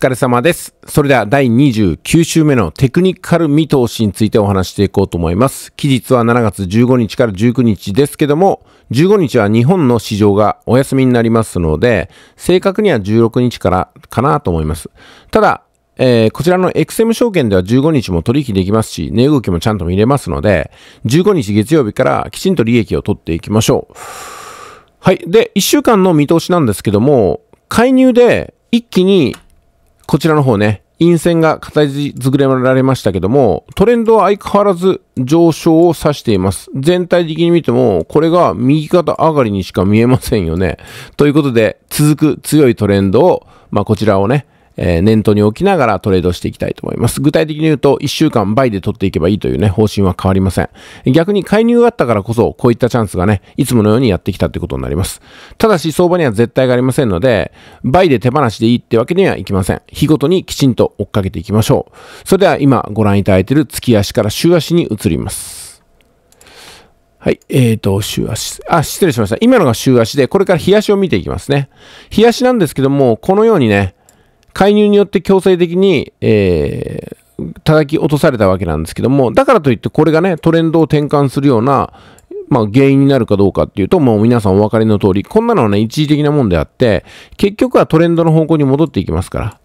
疲れ様です。それでは第29週目のテクニカル見通しについてお話していこうと思います。期日は7月15日から19日ですけども、15日は日本の市場がお休みになりますので、正確には16日からかなと思います。ただ、えー、こちらの XM 証券では15日も取引できますし、値動きもちゃんと見れますので、15日月曜日からきちんと利益を取っていきましょう。はい。で、1週間の見通しなんですけども、介入で一気にこちらの方ね、陰線が形れられましたけども、トレンドは相変わらず上昇を指しています。全体的に見ても、これが右肩上がりにしか見えませんよね。ということで、続く強いトレンドを、まあ、こちらをね、え念頭に置きながらトレードしていきたいと思います。具体的に言うと、1週間倍で取っていけばいいというね、方針は変わりません。逆に介入があったからこそ、こういったチャンスがね、いつものようにやってきたってことになります。ただし、相場には絶対がありませんので、倍で手放しでいいってわけにはいきません。日ごとにきちんと追っかけていきましょう。それでは今ご覧いただいている月足から週足に移ります。はい。えーと、週足。あ、失礼しました。今のが週足で、これから日足を見ていきますね。日足なんですけども、このようにね、介入によって強制的に、えー、叩き落とされたわけなんですけども、だからといってこれがね、トレンドを転換するような、まあ、原因になるかどうかっていうと、もう皆さんお分かりの通り、こんなのはね、一時的なもんであって、結局はトレンドの方向に戻っていきますから。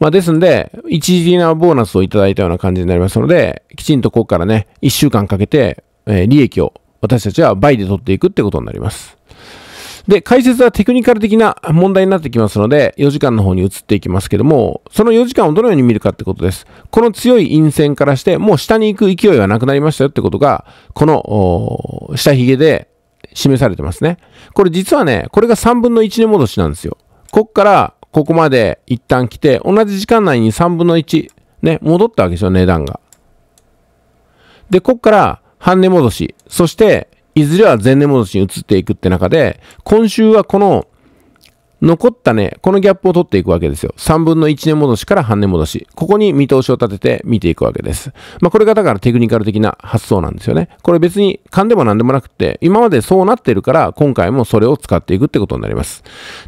まあ、ですんで、一時的なボーナスをいただいたような感じになりますので、きちんとここからね、1週間かけて、えー、利益を私たちは倍で取っていくってことになります。で、解説はテクニカル的な問題になってきますので、4時間の方に移っていきますけども、その4時間をどのように見るかってことです。この強い陰線からして、もう下に行く勢いはなくなりましたよってことが、この、下髭で示されてますね。これ実はね、これが3分の1値戻しなんですよ。こっから、ここまで一旦来て、同じ時間内に3分の1、ね、戻ったわけですよ、値段が。で、こっから、半値戻し。そして、いずれは前年戻しに移っていくって中で、今週はこの、残ったね、このギャップを取っていくわけですよ。3分の1年戻しから半年戻し。ここに見通しを立てて見ていくわけです。まあこれがだからテクニカル的な発想なんですよね。これ別に勘でも何でもなくて、今までそうなってるから今回もそれを使っていくってことになります。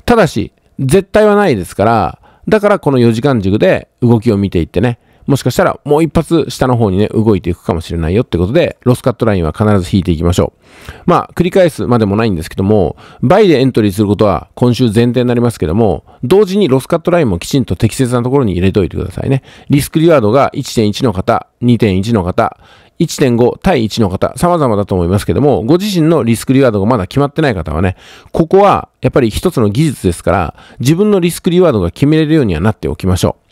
ただし、絶対はないですから、だからこの4時間軸で動きを見ていってね、もしかしたらもう一発下の方にね、動いていくかもしれないよってことで、ロスカットラインは必ず引いていきましょう。まあ、繰り返すまでもないんですけども、倍でエントリーすることは今週前提になりますけども、同時にロスカットラインもきちんと適切なところに入れといてくださいね。リスクリワードが1.1の方、2.1の方、1.5対1の方、様々だと思いますけども、ご自身のリスクリワードがまだ決まってない方はね、ここはやっぱり一つの技術ですから、自分のリスクリワードが決めれるようにはなっておきましょう。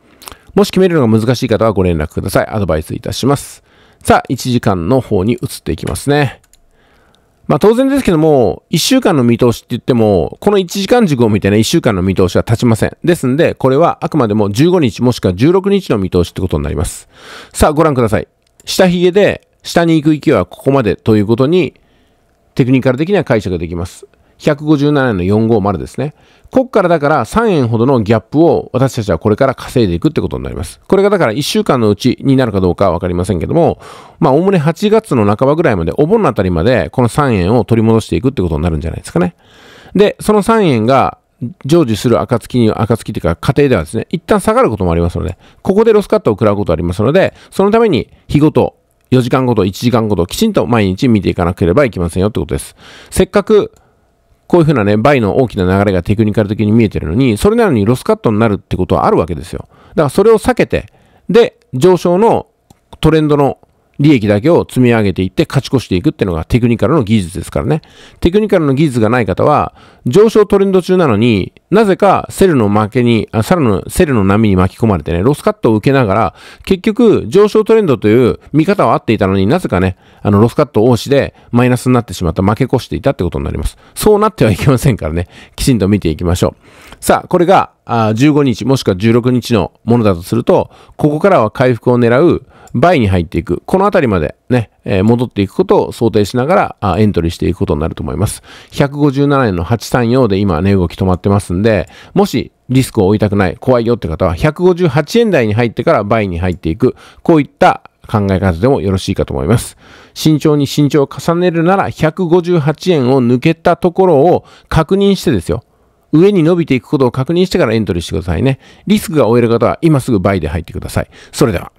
もし決めるのが難しい方はご連絡ください。アドバイスいたします。さあ、1時間の方に移っていきますね。まあ当然ですけども、1週間の見通しって言っても、この1時間軸を見てね、1週間の見通しは立ちません。ですんで、これはあくまでも15日もしくは16日の見通しってことになります。さあご覧ください。下髭で下に行く勢いはここまでということに、テクニカル的には解釈できます。157円の450ですね。こっからだから3円ほどのギャップを私たちはこれから稼いでいくってことになります。これがだから1週間のうちになるかどうかわかりませんけども、まあおおむね8月の半ばぐらいまで、お盆のあたりまでこの3円を取り戻していくってことになるんじゃないですかね。で、その3円が常時する暁に、暁っていうか家庭ではですね、一旦下がることもありますので、ここでロスカットを食らうことありますので、そのために日ごと、4時間ごと、1時間ごと、きちんと毎日見ていかなければいけませんよってことです。せっかくこういうふうなね、倍の大きな流れがテクニカル的に見えてるのに、それなのにロスカットになるってことはあるわけですよ。だからそれを避けて、で、上昇のトレンドの利益だけを積み上げていって勝ち越していくっていうのがテクニカルの技術ですからね。テクニカルの技術がない方は、上昇トレンド中なのに、なぜかセルの負けに、さらの、セルの波に巻き込まれてね、ロスカットを受けながら、結局、上昇トレンドという見方は合っていたのになぜかね、あの、ロスカット押しでマイナスになってしまった、負け越していたってことになります。そうなってはいけませんからね、きちんと見ていきましょう。さあ、これが、15日もしくは16日のものだとすると、ここからは回復を狙う、倍に入っていく、このあたりまでね、えー、戻っていくことを想定しながらあエントリーしていくことになると思います。157円の834で今値、ね、動き止まってますんで、もしリスクを負いたくない、怖いよって方は、158円台に入ってから倍に入っていく、こういった考え方でもよろしいかと思います。慎重に慎重を重ねるなら、158円を抜けたところを確認してですよ。上に伸びていくことを確認してからエントリーしてくださいね。リスクが負える方は今すぐ倍で入ってください。それでは。